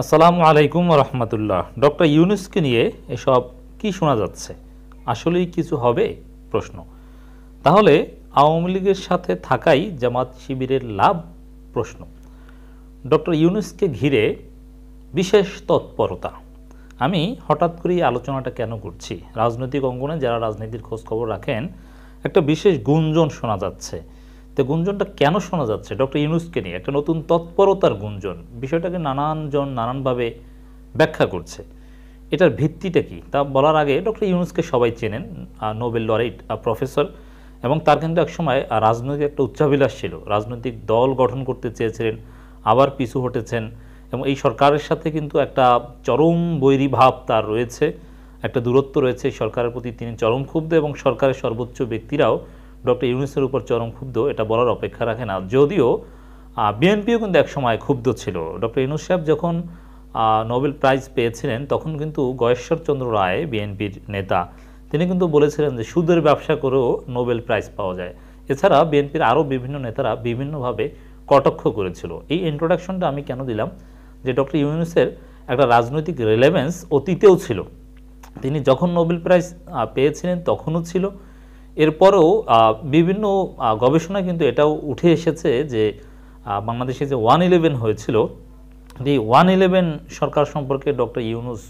আসসালামু আলাইকুম রহমতুল্লাহ ডক্টর ইউনুসকে নিয়ে এসব কি শোনা যাচ্ছে আসলেই কিছু হবে প্রশ্ন তাহলে আওয়ামী লীগের সাথে থাকাই জামাত শিবিরের লাভ প্রশ্ন ডক্টর ইউনুসকে ঘিরে বিশেষ তৎপরতা আমি হঠাৎ করেই আলোচনাটা কেন করছি রাজনৈতিক অঙ্গনে যারা রাজনীতির খোঁজখবর রাখেন একটা বিশেষ গুঞ্জন শোনা যাচ্ছে তো গুঞ্জনটা কেন শোনা যাচ্ছে ডক্টর ইউনুসকে নিয়ে একটা নতুন তৎপরতার গুঞ্জন বিষয়টাকে নানানজন নানানভাবে ব্যাখ্যা করছে এটার ভিত্তিটা কি তা বলার আগে ডক্টর ইউনুসকে সবাই চেনেন নোবেল লরেট প্রফেসর এবং তার কিন্তু এক সময় রাজনৈতিক একটা উচ্চাভিলাষ ছিল রাজনৈতিক দল গঠন করতে চেয়েছিলেন আবার পিছু হটেছেন এবং এই সরকারের সাথে কিন্তু একটা চরম বৈরী ভাব তার রয়েছে একটা দূরত্ব রয়েছে সরকারের প্রতি তিনি চরম ক্ষুব্ধ এবং সরকারের সর্বোচ্চ ব্যক্তিরাও ডক্টর ইউনুসের উপর চরম ক্ষুব্ধ এটা বলার অপেক্ষা রাখে না যদিও বিএনপিও কিন্তু একসময় ক্ষুব্ধ ছিল ডক্টর ইউনুস সাহেব যখন নোবেল প্রাইজ পেয়েছিলেন তখন কিন্তু গয়েশ্বরচন্দ্র রায় বিএনপির নেতা তিনি কিন্তু বলেছিলেন যে সুদের ব্যবসা করেও নোবেল প্রাইজ পাওয়া যায় এছাড়া বিএনপির আরও বিভিন্ন নেতারা বিভিন্নভাবে কটক্ষ করেছিল এই ইন্ট্রোডাকশনটা আমি কেন দিলাম যে ডক্টর ইউনুসের একটা রাজনৈতিক রেলেভেন্স অতীতেও ছিল তিনি যখন নোবেল প্রাইজ পেয়েছিলেন তখনও ছিল এরপরও বিভিন্ন গবেষণা কিন্তু এটাও উঠে এসেছে যে বাংলাদেশে যে ওয়ান ইলেভেন হয়েছিল এই ওয়ান ইলেভেন সরকার সম্পর্কে ডক্টর ইউনুস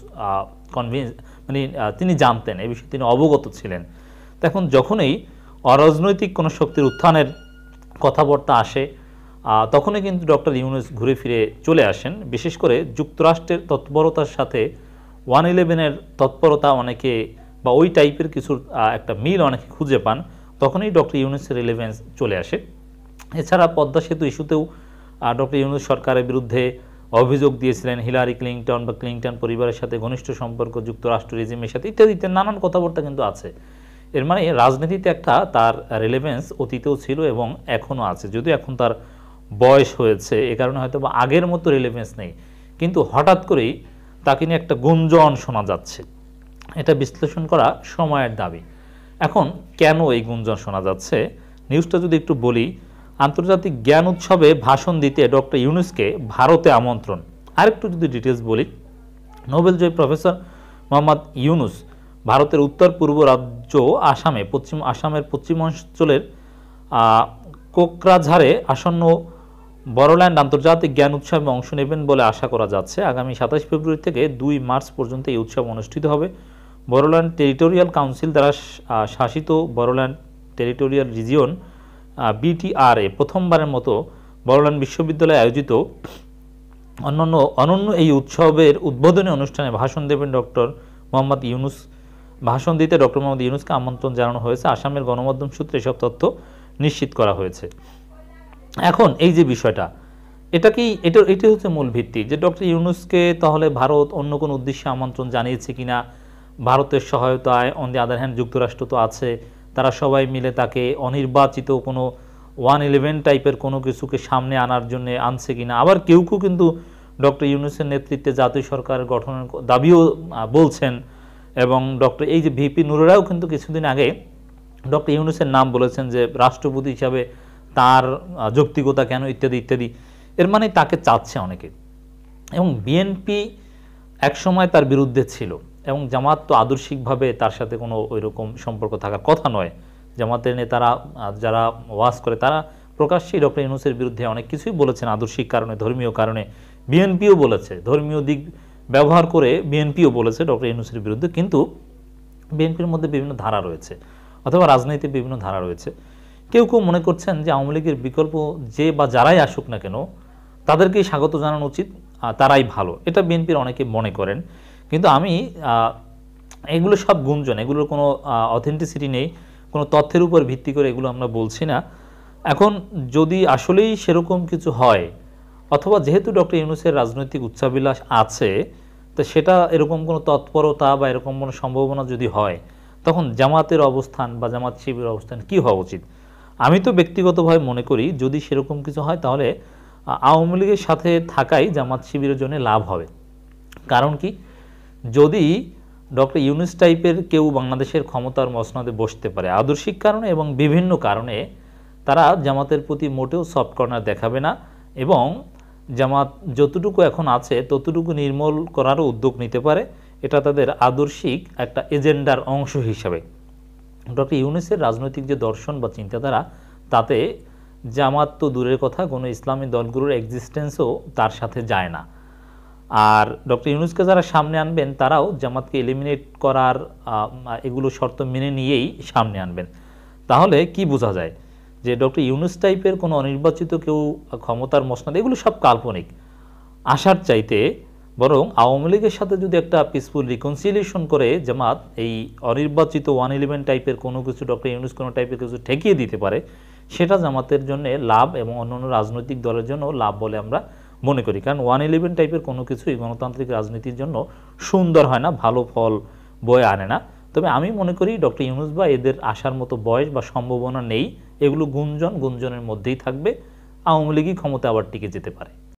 কনভিন্স মানে তিনি জানতেন এ বিষয়ে তিনি অবগত ছিলেন এখন যখনই অরাজনৈতিক কোনো শক্তির উত্থানের কথাবার্তা আসে তখনই কিন্তু ডক্টর ইউনুস ঘুরে ফিরে চলে আসেন বিশেষ করে যুক্তরাষ্ট্রের তৎপরতার সাথে ওয়ান ইলেভেনের তৎপরতা অনেকে বা ওই টাইপের কিছুর একটা মিল অনেকে খুঁজে পান তখনই ডক্টর ইউনুসের রিলেভেন্স চলে আসে এছাড়া পদ্মা সেতু ইস্যুতেও ডক্টর ইউনুস সরকারের বিরুদ্ধে অভিযোগ দিয়েছিলেন হিলারি ক্লিংটন বা ক্লিংটন পরিবারের সাথে ঘনিষ্ঠ সম্পর্ক যুক্তরাষ্ট্র রেজিমের সাথে ইত্যাদি ইত্যাদি নানান কথাবার্তা কিন্তু আছে এর মানে রাজনীতিতে একটা তার রিলেভেন্স অতীতেও ছিল এবং এখনও আছে যদিও এখন তার বয়স হয়েছে এ কারণে হয়তো বা আগের মতো রিলেভেন্স নেই কিন্তু হঠাৎ করেই তাকে নিয়ে একটা গুঞ্জন শোনা যাচ্ছে এটা বিশ্লেষণ করা সময়ের দাবি এখন কেন এই গুঞ্জন শোনা যাচ্ছে নিউজটা যদি একটু বলি আন্তর্জাতিক জ্ঞান উৎসবে ভাষণ দিতে ডক্টর ইউনুসকে ভারতে আমন্ত্রণ আরেকটু যদি ডিটেলস বলি নোবেল জয় প্রফেসর মোহাম্মদ ইউনুস ভারতের উত্তর পূর্ব রাজ্য আসামে পশ্চিম আসামের পশ্চিমাঞ্চলের কোকরাঝারে আসন্ন বড়োল্যান্ড আন্তর্জাতিক জ্ঞান উৎসবে অংশ নেবেন বলে আশা করা যাচ্ছে আগামী সাতাশ ফেব্রুয়ারি থেকে দুই মার্চ পর্যন্ত এই উৎসব অনুষ্ঠিত হবে বড়োল্যান্ড টেরিটোরিয়াল কাউন্সিল দ্বারা শাসিত বড়োল্যান্ড টেরিটোরিয়াল রিজিয়ন বিটিআরএ প্রথমবারের মতো বড়োল্যান্ড বিশ্ববিদ্যালয়ে আয়োজিত অন্যান্য অনন্য এই উৎসবের উদ্বোধনী অনুষ্ঠানে ভাষণ দেবেন ডক্টর মোহাম্মদ ইউনুস ভাষণ দিতে ডক্টর মোহাম্মদ ইউনুসকে আমন্ত্রণ জানানো হয়েছে আসামের গণমাধ্যম সূত্রে এসব তথ্য নিশ্চিত করা হয়েছে এখন এই যে বিষয়টা এটা কি এটা এটি হচ্ছে মূল ভিত্তি যে ডক্টর ইউনুসকে তাহলে ভারত অন্য কোনো উদ্দেশ্যে আমন্ত্রণ জানিয়েছে কিনা ভারতের সহায়তায় অন দি আদার হ্যান্ড যুক্তরাষ্ট্র তো আছে তারা সবাই মিলে তাকে অনির্বাচিত কোনো ওয়ান ইলেভেন টাইপের কোনো কিছুকে সামনে আনার জন্য আনছে কিনা আবার কেউ কেউ কিন্তু ডক্টর ইউনুসের নেতৃত্বে জাতীয় সরকার গঠনের দাবিও বলছেন এবং ডক্টর এই যে ভিপি নুরেরাও কিন্তু কিছুদিন আগে ডক্টর ইউনুসের নাম বলেছেন যে রাষ্ট্রপতি হিসাবে তার যৌক্তিকতা কেন ইত্যাদি ইত্যাদি এর মানে তাকে চাচ্ছে অনেকে এবং বিএনপি একসময় তার বিরুদ্ধে ছিল এবং জামাত তো আদর্শিকভাবে তার সাথে কোনো ওই রকম সম্পর্ক থাকার কথা নয় জামাতের নেতারা যারা ওয়াজ করে তারা প্রকাশ্যেই ডক্টর ইউনুসের বিরুদ্ধে অনেক কিছুই বলেছেন আদর্শিক কারণে ধর্মীয় কারণে বিএনপিও বলেছে ধর্মীয় দিক ব্যবহার করে বিএনপিও বলেছে ডক্টর ইউনুসের বিরুদ্ধে কিন্তু বিএনপির মধ্যে বিভিন্ন ধারা রয়েছে অথবা রাজনীতির বিভিন্ন ধারা রয়েছে কেউ কেউ মনে করছেন যে আওয়ামী লীগের বিকল্প যে বা যারাই আসুক না কেন তাদেরকে স্বাগত জানানো উচিত তারাই ভালো এটা বিএনপির অনেকে মনে করেন কিন্তু আমি এগুলো সব গুঞ্জন এগুলোর কোনো অথেন্টিসিটি নেই কোনো তথ্যের উপর ভিত্তি করে এগুলো আমরা বলছি না এখন যদি আসলেই সেরকম কিছু হয় অথবা যেহেতু ডক্টর ইউনুসের রাজনৈতিক উচ্চাবিলাস আছে তো সেটা এরকম কোনো তৎপরতা বা এরকম কোনো সম্ভাবনা যদি হয় তখন জামাতের অবস্থান বা জামাত শিবির অবস্থান কি হওয়া উচিত আমি তো ব্যক্তিগতভাবে মনে করি যদি সেরকম কিছু হয় তাহলে আওয়ামী লীগের সাথে থাকাই জামাত শিবিরের জন্য লাভ হবে কারণ কি যদি ডক্টর ইউনুস টাইপের কেউ বাংলাদেশের ক্ষমতার মসনাদে বসতে পারে আদর্শিক কারণে এবং বিভিন্ন কারণে তারা জামাতের প্রতি মোটেও সফট কর্নার দেখাবে না এবং জামাত যতটুকু এখন আছে ততটুকু নির্মূল করারও উদ্যোগ নিতে পারে এটা তাদের আদর্শিক একটা এজেন্ডার অংশ হিসাবে ডক্টর ইউনুসের রাজনৈতিক যে দর্শন বা চিন্তাধারা তাতে জামাত তো দূরের কথা কোনো ইসলামী দলগুলোর এক্সিস্টেন্সও তার সাথে যায় না আর ডক্টর ইউনুসকে যারা সামনে আনবেন তারাও জামাতকে এলিমিনেট করার এগুলো শর্ত মেনে নিয়েই সামনে আনবেন তাহলে কি বোঝা যায় যে ডক্টর ইউনুস টাইপের কোনো অনির্বাচিত কেউ ক্ষমতার মশনাদ এগুলো সব কাল্পনিক আসার চাইতে বরং আওয়ামী লীগের সাথে যদি একটা পিসফুল রিকনসিলিয়েশন করে জামাত এই অনির্বাচিত ওয়ান ইলেভেন টাইপের কোনো কিছু ডক্টর ইউনুস কোনো টাইপের কিছু ঠেকিয়ে দিতে পারে সেটা জামাতের জন্য লাভ এবং অন্যান্য রাজনৈতিক দলের জন্য লাভ বলে আমরা মনে করি কারণ ওয়ান ইলেভেন টাইপের কোনো কিছুই গণতান্ত্রিক রাজনীতির জন্য সুন্দর হয় না ভালো ফল বয়ে আনে না তবে আমি মনে করি ডক্টর ইউনুস বা এদের আসার মতো বয়স বা সম্ভাবনা নেই এগুলো গুঞ্জন গুঞ্জনের মধ্যেই থাকবে আওয়ামী লীগই ক্ষমতা আবার টিকে যেতে পারে